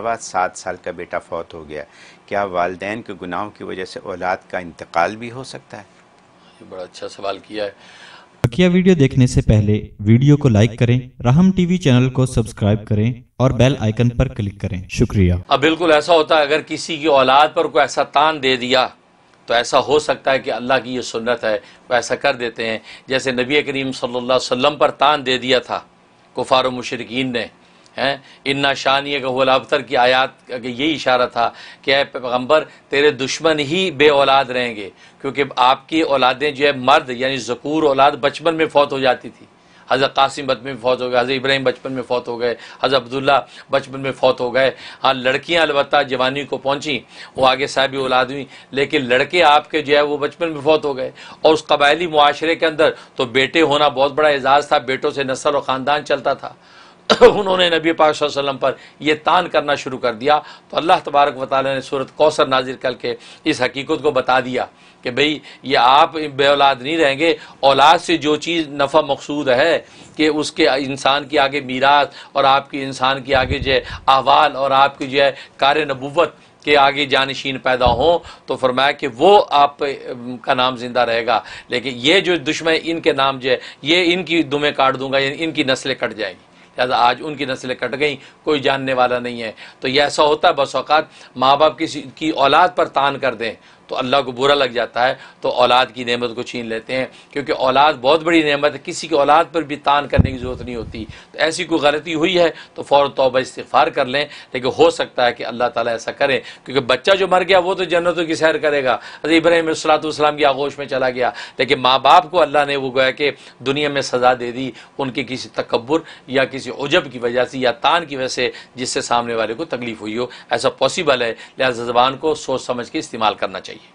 मुशतबा सात साल का बेटा फौत हो गया क्या वालदे के गुनाहों की वजह से औलाद का इंतकाल भी हो सकता है बड़ा अच्छा सवाल किया है बकिया वीडियो देखने से पहले वीडियो को लाइक करें राहम टीवी चैनल को सब्सक्राइब करें और बेल आइकन पर क्लिक करें शुक्रिया अब बिल्कुल ऐसा होता है अगर किसी की औलाद पर कोई ऐसा तान दे दिया तो ऐसा हो सकता है कि अल्लाह की ये सुन्नत है वो ऐसा कर देते हैं जैसे नबी करीम सल्लल्लाहु अलैहि वसल्लम पर तान दे दिया था कुफार मशरकिन ने हैं इन्ना शानिय का हुल अबतर की आयात का यही इशारा था कि अः पैगम्बर तेरे दुश्मन ही बे औलाद रहेंगे क्योंकि आपकी औलादें जो है मर्द यानी जकूर औलाद बचपन में फौत हो जाती थी हजर कासिम बचपन में फौत हो गए हज़र इब्राहिम बचपन में फौत हो गए हजर अब्दुल्ला बचपन में फौत हो गए हाँ लड़कियाँ अलबत् जवानी को पहुँची वो आगे साहब औलाद हुई लेकिन लड़के आपके जो है वो बचपन में फौत हो गए और उस कबायली माशरे के अंदर तो बेटे होना बहुत बड़ा एजाज़ था बेटों से नसल और ख़ानदान चलता था उन्होंने नबी पाक वसल्लम पर यह तान करना शुरू कर दिया तो अल्लाह तबारक वाले ने सूरत कौसर नाजिर करके के इस हकीकत को बता दिया कि भई ये आप बे औलाद नहीं रहेंगे औलाद से जो चीज़ नफ़ा मकसूद है कि उसके इंसान की आगे मीरास और आपकी इंसान की आगे जो है अहवाल और आपकी जो है कार नबूत के आगे जानशीन पैदा हों तो फरमाया कि वो आप का नाम जिंदा रहेगा लेकिन ये जो दुश्मन इनके नाम जो है ये इनकी दुमें काट दूंगा इनकी नस्लें कट जाएंगी लिहाजा आज उनकी नस्लें कट गई कोई जानने वाला नहीं है तो यह ऐसा होता है अवत माँ बाप किसी की औलाद पर तान कर दें तो अल्लाह को बुरा लग जाता है तो औलाद की नेमत को छीन लेते हैं क्योंकि औलाद बहुत बड़ी नेमत है किसी की औलाद पर भी तान करने की ज़रूरत नहीं होती तो ऐसी कोई गलती हुई है तो फ़ौर तोबा इस्तफ़ार कर लें लेकिन हो सकता है कि अल्लाह ताला ऐसा करें क्योंकि बच्चा जो मर गया वो तो जन्नतों की सैर करेगा अरे इब्राहिम सलातम की आगोश में चला गया लेकिन माँ बाप को अल्लाह ने वो गोया कि दुनिया में सज़ा दे दी उनके किसी तकबर या किसी किसी उजब की वजह से या तान की वजह से जिससे सामने वाले को तकलीफ हुई हो ऐसा पॉसिबल है लिहाजा जबान को सोच समझ के इस्तेमाल करना चाहिए